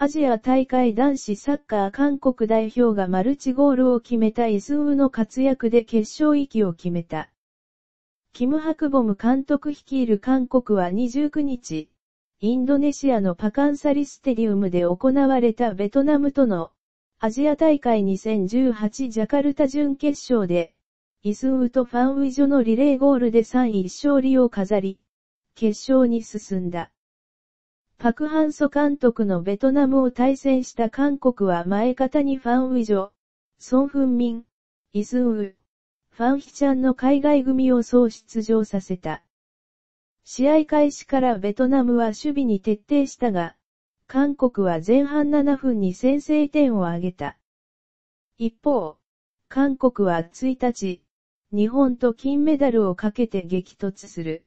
アジア大会男子サッカー韓国代表がマルチゴールを決めたイスウの活躍で決勝域を決めた。キム・ハクボム監督率いる韓国は29日、インドネシアのパカンサリステディウムで行われたベトナムとのアジア大会2018ジャカルタ準決勝で、イスウとファンウィジョのリレーゴールで3位勝利を飾り、決勝に進んだ。パクハンソ監督のベトナムを対戦した韓国は前方にファンウィジョ、ソンフンミン、イスウー、ファンヒチャンの海外組を総出場させた。試合開始からベトナムは守備に徹底したが、韓国は前半7分に先制点を挙げた。一方、韓国は1日、日本と金メダルをかけて激突する。